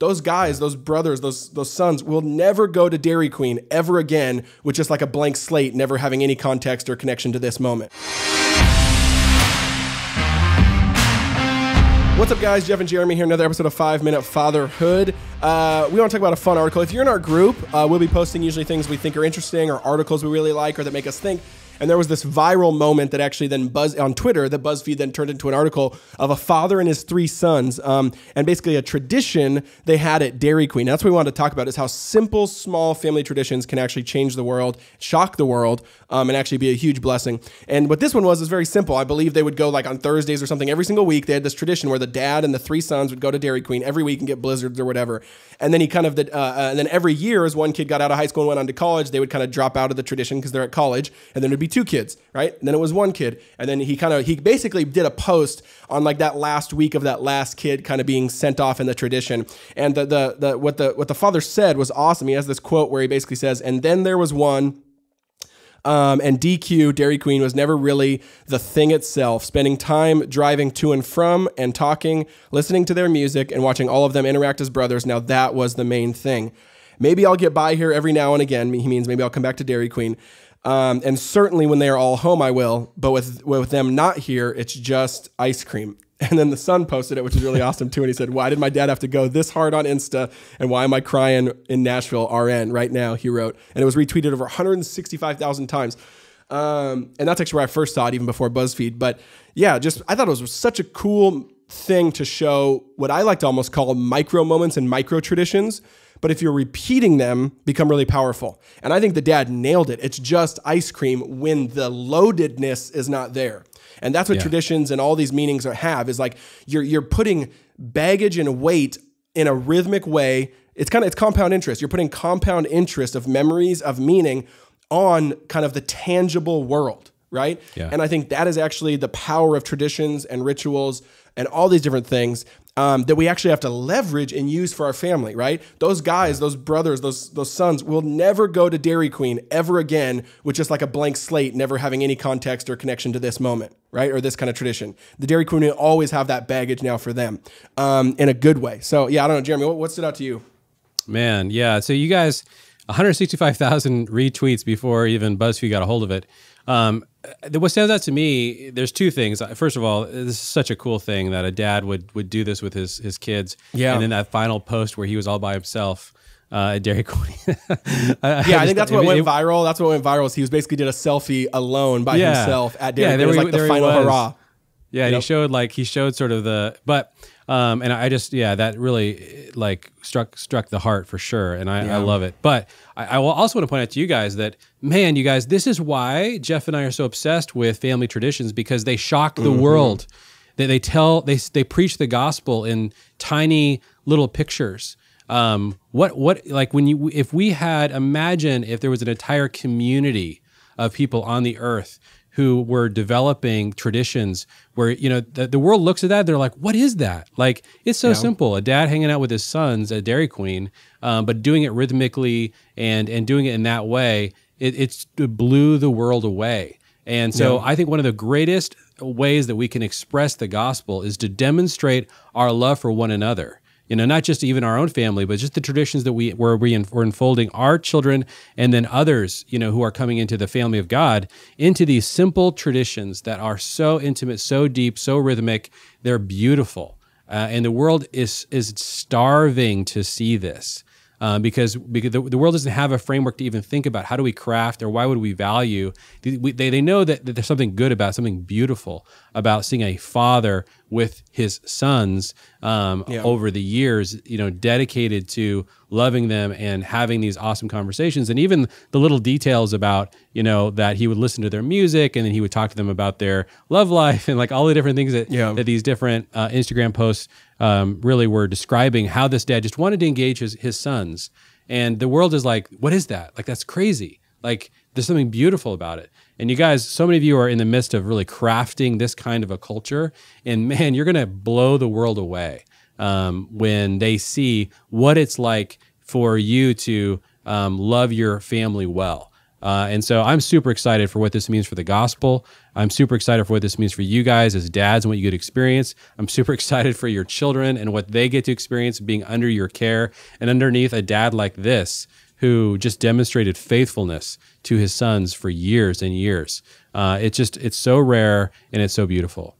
Those guys, those brothers, those those sons will never go to Dairy Queen ever again with just like a blank slate, never having any context or connection to this moment. What's up, guys? Jeff and Jeremy here. Another episode of Five Minute Fatherhood. Uh, we want to talk about a fun article. If you're in our group, uh, we'll be posting usually things we think are interesting or articles we really like or that make us think. And there was this viral moment that actually then buzz on Twitter that BuzzFeed then turned into an article of a father and his three sons, um, and basically a tradition they had at Dairy Queen. That's what we wanted to talk about is how simple, small family traditions can actually change the world, shock the world, um, and actually be a huge blessing. And what this one was is very simple. I believe they would go like on Thursdays or something every single week. They had this tradition where the dad and the three sons would go to Dairy Queen every week and get blizzards or whatever. And then he kind of, uh, uh, and then every year as one kid got out of high school and went on to college, they would kind of drop out of the tradition because they're at college, and then it'd be be two kids, right? And then it was one kid. And then he kind of, he basically did a post on like that last week of that last kid kind of being sent off in the tradition. And the, the, the, what the, what the father said was awesome. He has this quote where he basically says, and then there was one, um, and DQ Dairy Queen was never really the thing itself. Spending time driving to and from and talking, listening to their music, and watching all of them interact as brothers. Now that was the main thing. Maybe I'll get by here every now and again. He means maybe I'll come back to Dairy Queen. Um, and certainly when they are all home, I will. But with with them not here, it's just ice cream. And then the son posted it, which is really awesome too. And he said, "Why did my dad have to go this hard on Insta? And why am I crying in Nashville, RN, right now?" He wrote, and it was retweeted over 165,000 times. Um, and that's actually where I first saw it, even before BuzzFeed. But yeah, just I thought it was such a cool thing to show what I like to almost call micro moments and micro traditions but if you're repeating them, become really powerful. And I think the dad nailed it. It's just ice cream when the loadedness is not there. And that's what yeah. traditions and all these meanings are, have is like you're you're putting baggage and weight in a rhythmic way. It's kind of it's compound interest. You're putting compound interest of memories of meaning on kind of the tangible world, right? Yeah. And I think that is actually the power of traditions and rituals and all these different things um, that we actually have to leverage and use for our family, right? Those guys, those brothers, those those sons will never go to Dairy Queen ever again with just like a blank slate, never having any context or connection to this moment, right? Or this kind of tradition. The Dairy Queen will always have that baggage now for them um, in a good way. So yeah, I don't know, Jeremy, what, what stood out to you? Man, yeah. So you guys, 165,000 retweets before even BuzzFeed got a hold of it. Um, what stands out to me, there's two things. Uh, first of all, this is such a cool thing that a dad would would do this with his his kids. Yeah. And then that final post where he was all by himself uh, at Dairy Queen. I, yeah, I, I, think that's what I mean, went it, viral. That's what went viral. Is he was basically did a selfie alone by yeah, himself at Dairy yeah, There, it was like the final hurrah. Yeah, he showed like he showed sort of the but um, and I just yeah that really like struck struck the heart for sure, and I, yeah. I love it. But I, I will also want to point out to you guys that man, you guys, this is why Jeff and I are so obsessed with family traditions because they shock the mm -hmm. world. They they tell they they preach the gospel in tiny little pictures. Um, what what like when you if we had imagine if there was an entire community of people on the earth who were developing traditions where you know the, the, world looks at that they're like what is that like it's so yeah. simple a dad hanging out with his sons at dairy queen um, but doing it rhythmically and and doing it in that way it, it blew the world away and so yeah. i think one of the greatest ways that we can express the gospel is to demonstrate our love for one another you know, not just even our own family, but just the traditions that we were we were unfolding our children and then others, you know, who are coming into the family of God into these simple traditions that are so intimate, so deep, so rhythmic. They're beautiful, uh, and the world is is starving to see this um, because because the, the, world doesn't have a framework to even think about how do we craft or why would we value. They, we, they, they know that, that, there's something good about something beautiful about seeing a father with his sons um, yeah. over the years, you know, dedicated to loving them and having these awesome conversations, and even the little details about you know that he would listen to their music and then he would talk to them about their love life and like all the different things that yeah. that these different uh, Instagram posts um, really were describing how this dad just wanted to engage his, his sons. And the world is like, what is that? Like, that's crazy. Like, there's something beautiful about it. And you guys, so many of you are in the midst of really crafting this kind of a culture. And man, you're going to blow the world away um, when they see what it's like for you to um, love your family well. Uh, and so I'm super excited for what this means for the gospel. I'm super excited for what this means for you guys as dads and what you get to experience. I'm super excited for your children and what they get to experience being under your care and underneath a dad like this who just demonstrated faithfulness to his sons for years and years. Uh, it's just, it's so rare and it's so beautiful.